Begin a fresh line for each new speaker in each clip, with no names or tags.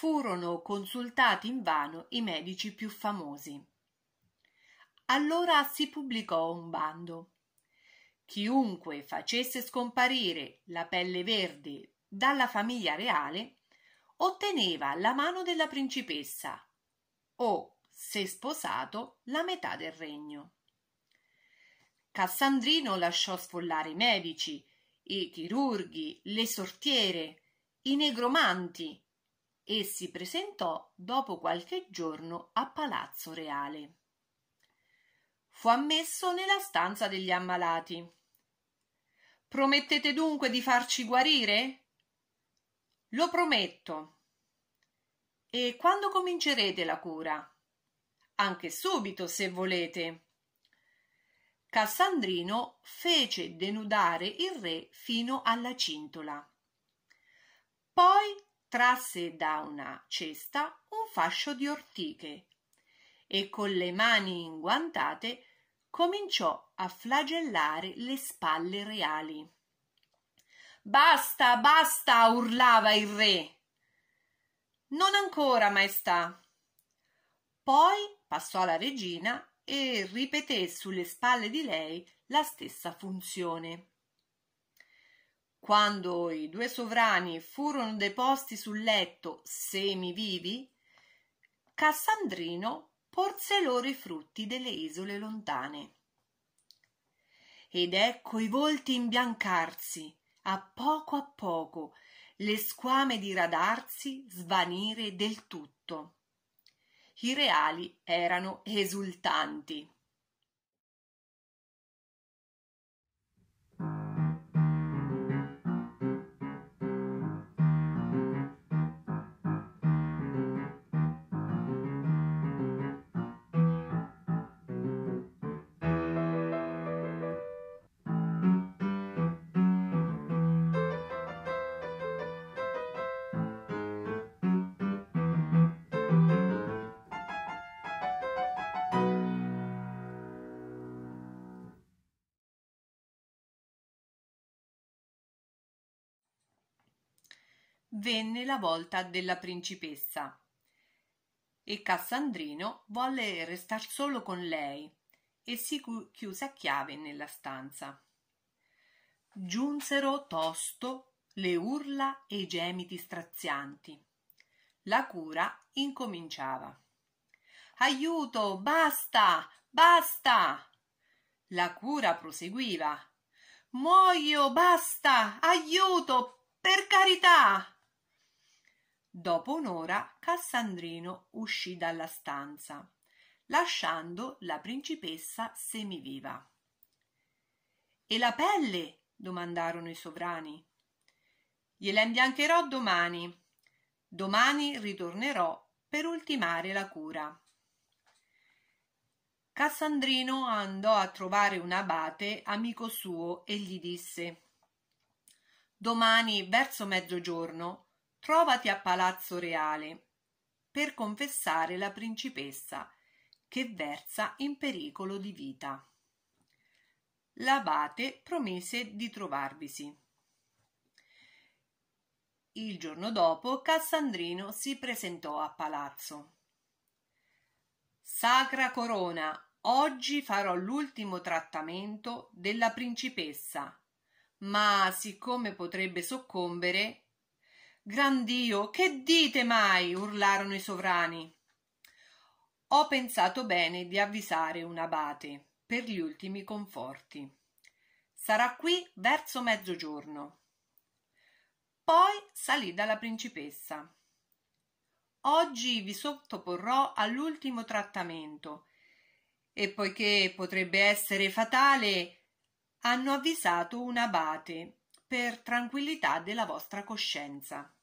furono consultati invano i medici più famosi. Allora si pubblicò un bando. Chiunque facesse scomparire la pelle verde dalla famiglia reale otteneva la mano della principessa o, se sposato, la metà del regno. Cassandrino lasciò sfollare i medici, i chirurghi, le sortiere, i negromanti, e si presentò dopo qualche giorno a Palazzo Reale. Fu ammesso nella stanza degli ammalati. Promettete dunque di farci guarire? Lo prometto. E quando comincerete la cura? Anche subito, se volete. Cassandrino fece denudare il re fino alla cintola. Poi trasse da una cesta un fascio di ortiche e con le mani inguantate cominciò a flagellare le spalle reali. Basta, basta, urlava il re. Non ancora, maestà. Poi passò alla regina e ripeté sulle spalle di lei la stessa funzione. Quando i due sovrani furono deposti sul letto semivivi, Cassandrino porse loro i frutti delle isole lontane. Ed ecco i volti imbiancarsi, a poco a poco, le squame diradarsi, svanire del tutto. I reali erano esultanti. venne la volta della principessa e Cassandrino volle restar solo con lei e si chiuse a chiave nella stanza. Giunsero tosto le urla e i gemiti strazianti. La cura incominciava. Aiuto, basta, basta! La cura proseguiva. Muoio, basta, aiuto, per carità! Dopo un'ora Cassandrino uscì dalla stanza, lasciando la principessa semiviva. E la pelle? domandarono i sovrani. Gliela imbiancherò domani. Domani ritornerò per ultimare la cura. Cassandrino andò a trovare un abate amico suo e gli disse Domani verso mezzogiorno trovati a Palazzo Reale per confessare la principessa che versa in pericolo di vita. L'abate promise di trovarvisi. Il giorno dopo Cassandrino si presentò a palazzo. Sacra corona, oggi farò l'ultimo trattamento della principessa, ma siccome potrebbe soccombere, Gran Dio, che dite mai? urlarono i sovrani. Ho pensato bene di avvisare un abate per gli ultimi conforti. Sarà qui verso mezzogiorno. Poi salì dalla principessa. Oggi vi sottoporrò all'ultimo trattamento e poiché potrebbe essere fatale, hanno avvisato un abate per tranquillità della vostra coscienza.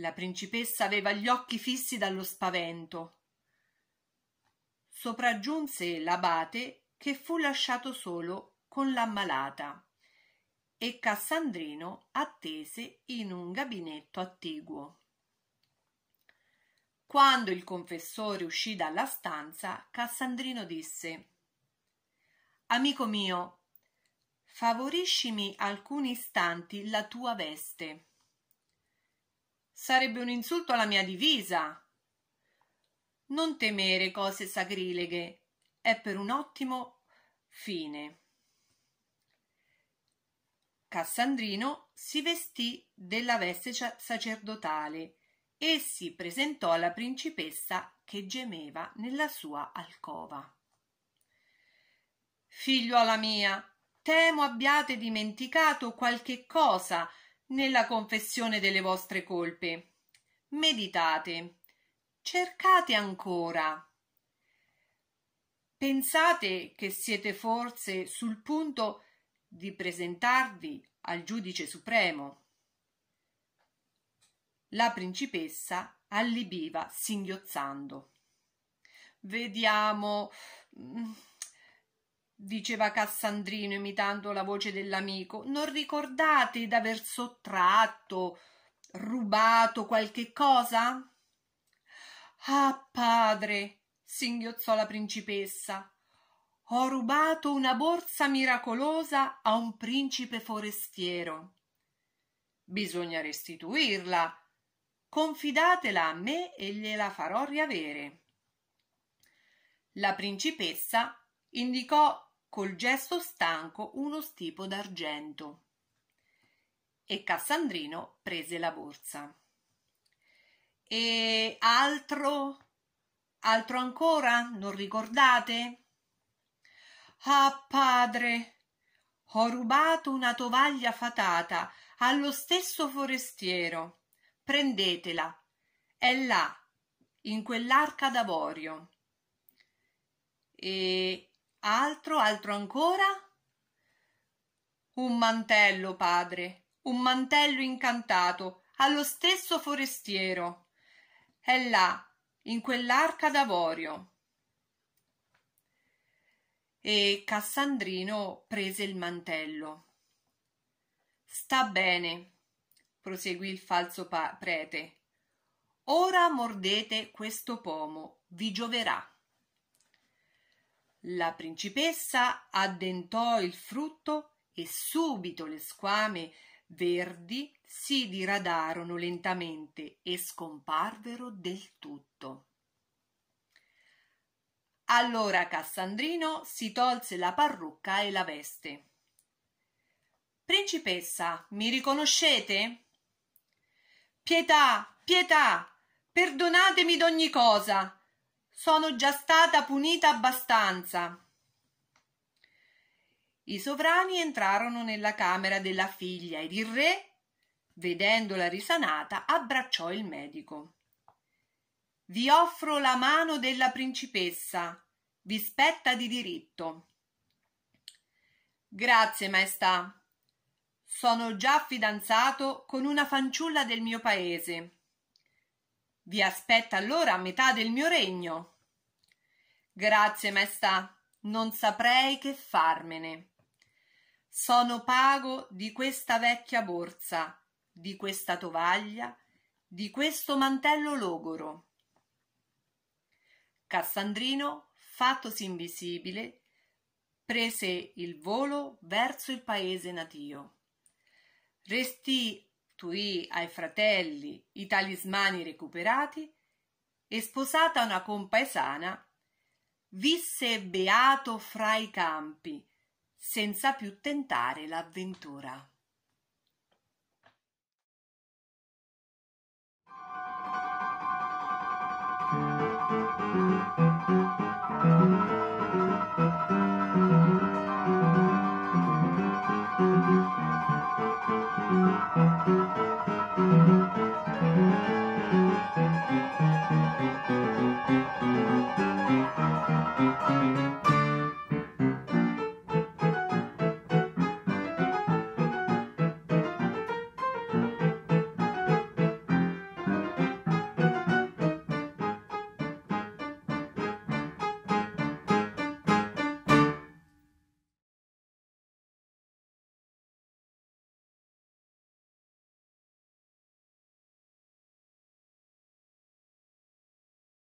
La principessa aveva gli occhi fissi dallo spavento. Sopraggiunse l'abate che fu lasciato solo con l'ammalata e Cassandrino attese in un gabinetto attiguo. Quando il confessore uscì dalla stanza, Cassandrino disse Amico mio, favoriscimi alcuni istanti la tua veste. Sarebbe un insulto alla mia divisa. Non temere cose sacrileghe è per un ottimo fine. Cassandrino si vestì della veste sacerdotale e si presentò alla principessa che gemeva nella sua alcova. Figliuola mia, temo abbiate dimenticato qualche cosa nella confessione delle vostre colpe. Meditate, cercate ancora. Pensate che siete forse sul punto di presentarvi al giudice supremo. La principessa allibiva singhiozzando. Vediamo. Mm diceva Cassandrino imitando la voce dell'amico, non ricordate d'aver sottratto, rubato qualche cosa? Ah, padre, singhiozzò la principessa, ho rubato una borsa miracolosa a un principe forestiero. Bisogna restituirla. Confidatela a me e gliela farò riavere. La principessa indicò col gesto stanco uno stipo d'argento. E Cassandrino prese la borsa. E altro? Altro ancora? Non ricordate? Ah, padre, ho rubato una tovaglia fatata allo stesso forestiero. Prendetela. È là, in quell'arca d'avorio. E Altro, altro ancora? Un mantello, padre, un mantello incantato, allo stesso forestiero. È là, in quell'arca d'avorio. E Cassandrino prese il mantello. Sta bene, proseguì il falso prete. Ora mordete questo pomo, vi gioverà. La principessa addentò il frutto e subito le squame verdi si diradarono lentamente e scomparvero del tutto. Allora Cassandrino si tolse la parrucca e la veste. Principessa, mi riconoscete? Pietà, pietà, perdonatemi d'ogni cosa, sono già stata punita abbastanza. I sovrani entrarono nella camera della figlia ed il re, vedendola risanata, abbracciò il medico. Vi offro la mano della principessa, vi spetta di diritto. Grazie, maestà. Sono già fidanzato con una fanciulla del mio paese. Vi aspetta allora metà del mio regno. Grazie, maestà, non saprei che farmene. Sono pago di questa vecchia borsa, di questa tovaglia, di questo mantello logoro. Cassandrino, fattosi invisibile, prese il volo verso il paese natio. Restì restituì ai fratelli i talismani recuperati e sposata una compaesana, visse beato fra i campi, senza più tentare l'avventura.